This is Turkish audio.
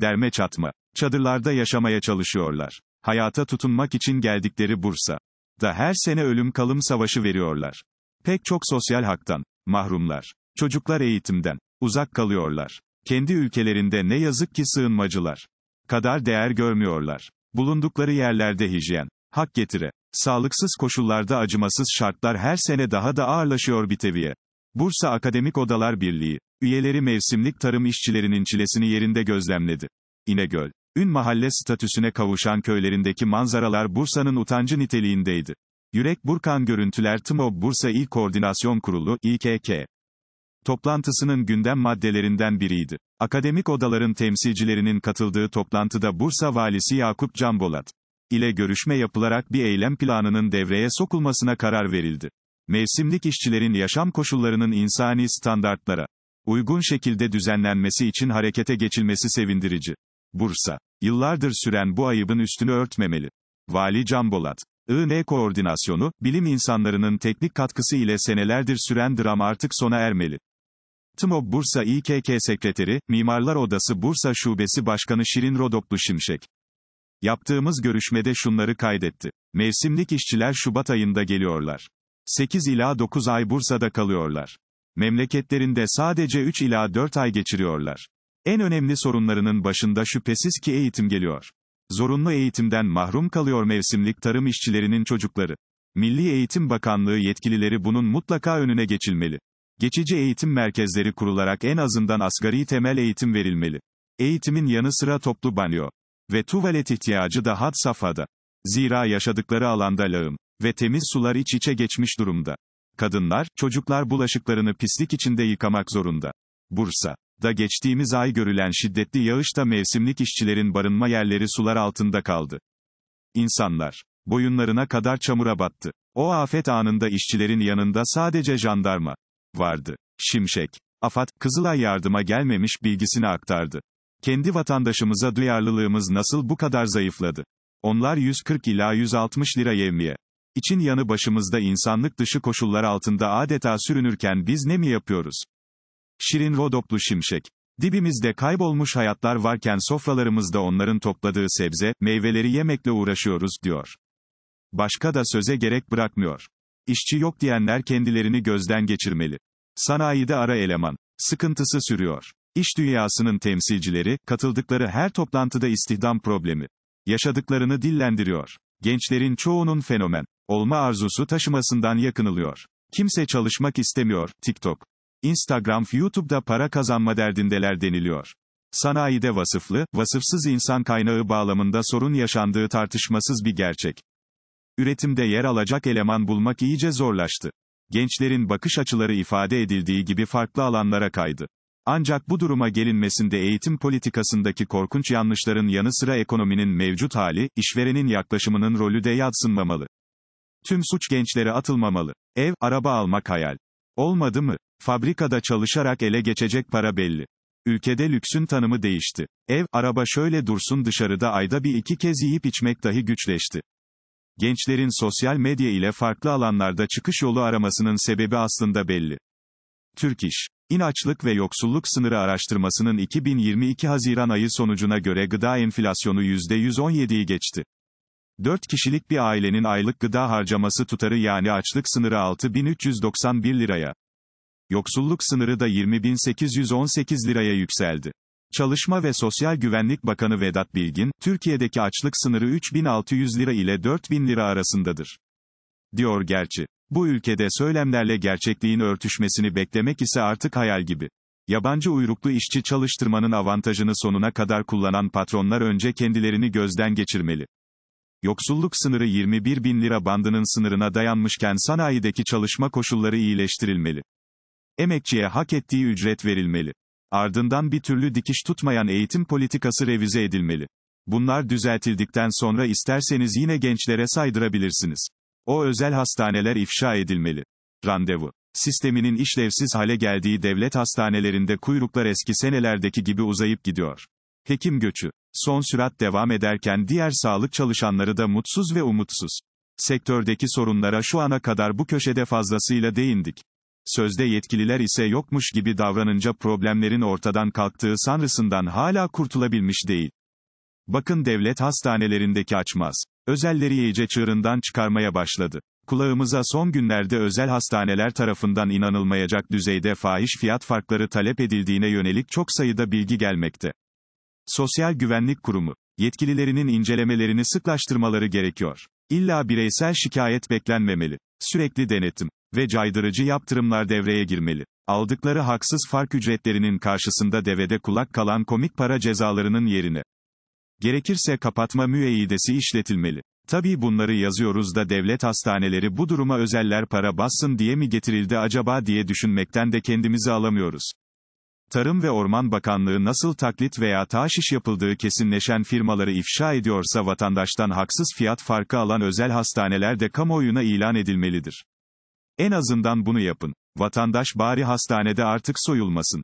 derme çatma. Çadırlarda yaşamaya çalışıyorlar. Hayata tutunmak için geldikleri Bursa. Da her sene ölüm kalım savaşı veriyorlar. Pek çok sosyal haktan, mahrumlar, çocuklar eğitimden, uzak kalıyorlar. Kendi ülkelerinde ne yazık ki sığınmacılar kadar değer görmüyorlar. Bulundukları yerlerde hijyen, hak getire, sağlıksız koşullarda acımasız şartlar her sene daha da ağırlaşıyor bir teviye. Bursa Akademik Odalar Birliği, üyeleri mevsimlik tarım işçilerinin çilesini yerinde gözlemledi. İnegöl, ün mahalle statüsüne kavuşan köylerindeki manzaralar Bursa'nın utancı niteliğindeydi. Yürek Burkan görüntüler TMOB Bursa İl Koordinasyon Kurulu, İKK. Toplantısının gündem maddelerinden biriydi. Akademik odaların temsilcilerinin katıldığı toplantıda Bursa Valisi Yakup Cambolat ile görüşme yapılarak bir eylem planının devreye sokulmasına karar verildi. Mevsimlik işçilerin yaşam koşullarının insani standartlara uygun şekilde düzenlenmesi için harekete geçilmesi sevindirici. Bursa, yıllardır süren bu ayıbın üstünü örtmemeli. Vali Can Bolat, IN koordinasyonu, bilim insanlarının teknik katkısı ile senelerdir süren dram artık sona ermeli. TMOB Bursa İKK Sekreteri, Mimarlar Odası Bursa Şubesi Başkanı Şirin Rodoklu Şimşek. Yaptığımız görüşmede şunları kaydetti. Mevsimlik işçiler Şubat ayında geliyorlar. 8 ila 9 ay Bursa'da kalıyorlar. Memleketlerinde sadece 3 ila 4 ay geçiriyorlar. En önemli sorunlarının başında şüphesiz ki eğitim geliyor. Zorunlu eğitimden mahrum kalıyor mevsimlik tarım işçilerinin çocukları. Milli Eğitim Bakanlığı yetkilileri bunun mutlaka önüne geçilmeli. Geçici eğitim merkezleri kurularak en azından asgari temel eğitim verilmeli. Eğitimin yanı sıra toplu banyo ve tuvalet ihtiyacı da had safhada. Zira yaşadıkları alanda lağım ve temiz sular iç içe geçmiş durumda. Kadınlar, çocuklar bulaşıklarını pislik içinde yıkamak zorunda. Bursa. Da geçtiğimiz ay görülen şiddetli yağışta mevsimlik işçilerin barınma yerleri sular altında kaldı. İnsanlar, boyunlarına kadar çamura battı. O afet anında işçilerin yanında sadece jandarma vardı. Şimşek, Afat, Kızılay yardıma gelmemiş bilgisini aktardı. Kendi vatandaşımıza duyarlılığımız nasıl bu kadar zayıfladı? Onlar 140 ila 160 lira yevmiye için yanı başımızda insanlık dışı koşullar altında adeta sürünürken biz ne mi yapıyoruz? Şirin Rodoplu Şimşek Dibimizde kaybolmuş hayatlar varken sofralarımızda onların topladığı sebze, meyveleri yemekle uğraşıyoruz, diyor. Başka da söze gerek bırakmıyor. İşçi yok diyenler kendilerini gözden geçirmeli. Sanayide ara eleman. Sıkıntısı sürüyor. İş dünyasının temsilcileri, katıldıkları her toplantıda istihdam problemi. Yaşadıklarını dillendiriyor. Gençlerin çoğunun fenomen olma arzusu taşımasından yakınılıyor. Kimse çalışmak istemiyor, TikTok, Instagram, YouTube'da para kazanma derdindeler deniliyor. Sanayide vasıflı, vasıfsız insan kaynağı bağlamında sorun yaşandığı tartışmasız bir gerçek. Üretimde yer alacak eleman bulmak iyice zorlaştı. Gençlerin bakış açıları ifade edildiği gibi farklı alanlara kaydı. Ancak bu duruma gelinmesinde eğitim politikasındaki korkunç yanlışların yanı sıra ekonominin mevcut hali, işverenin yaklaşımının rolü de yadsınmamalı. Tüm suç gençlere atılmamalı. Ev, araba almak hayal. Olmadı mı? Fabrikada çalışarak ele geçecek para belli. Ülkede lüksün tanımı değişti. Ev, araba şöyle dursun dışarıda ayda bir iki kez yiyip içmek dahi güçleşti. Gençlerin sosyal medya ile farklı alanlarda çıkış yolu aramasının sebebi aslında belli. Türk İş İnaçlık ve Yoksulluk Sınırı Araştırmasının 2022 Haziran ayı sonucuna göre gıda enflasyonu %117'yi geçti. 4 kişilik bir ailenin aylık gıda harcaması tutarı yani açlık sınırı 6391 liraya. Yoksulluk sınırı da 20818 liraya yükseldi. Çalışma ve Sosyal Güvenlik Bakanı Vedat Bilgin, Türkiye'deki açlık sınırı 3600 lira ile 4000 lira arasındadır. Diyor gerçi. Bu ülkede söylemlerle gerçekliğin örtüşmesini beklemek ise artık hayal gibi. Yabancı uyruklu işçi çalıştırmanın avantajını sonuna kadar kullanan patronlar önce kendilerini gözden geçirmeli. Yoksulluk sınırı 21 bin lira bandının sınırına dayanmışken sanayideki çalışma koşulları iyileştirilmeli. Emekçiye hak ettiği ücret verilmeli. Ardından bir türlü dikiş tutmayan eğitim politikası revize edilmeli. Bunlar düzeltildikten sonra isterseniz yine gençlere saydırabilirsiniz. O özel hastaneler ifşa edilmeli. Randevu sisteminin işlevsiz hale geldiği devlet hastanelerinde kuyruklar eski senelerdeki gibi uzayıp gidiyor. Hekim göçü son sürat devam ederken diğer sağlık çalışanları da mutsuz ve umutsuz. Sektördeki sorunlara şu ana kadar bu köşede fazlasıyla değindik. Sözde yetkililer ise yokmuş gibi davranınca problemlerin ortadan kalktığı sanrısından hala kurtulabilmiş değil. Bakın devlet hastanelerindeki açmaz. Özelleri iyice çığırından çıkarmaya başladı. Kulağımıza son günlerde özel hastaneler tarafından inanılmayacak düzeyde fahiş fiyat farkları talep edildiğine yönelik çok sayıda bilgi gelmekte. Sosyal Güvenlik Kurumu, yetkililerinin incelemelerini sıklaştırmaları gerekiyor. İlla bireysel şikayet beklenmemeli. Sürekli denetim ve caydırıcı yaptırımlar devreye girmeli. Aldıkları haksız fark ücretlerinin karşısında devede kulak kalan komik para cezalarının yerine gerekirse kapatma müeyyidesi işletilmeli. Tabii bunları yazıyoruz da devlet hastaneleri bu duruma özeller para bassın diye mi getirildi acaba diye düşünmekten de kendimizi alamıyoruz. Tarım ve Orman Bakanlığı nasıl taklit veya taşiş yapıldığı kesinleşen firmaları ifşa ediyorsa vatandaştan haksız fiyat farkı alan özel hastaneler de kamuoyuna ilan edilmelidir. En azından bunu yapın. Vatandaş bari hastanede artık soyulmasın.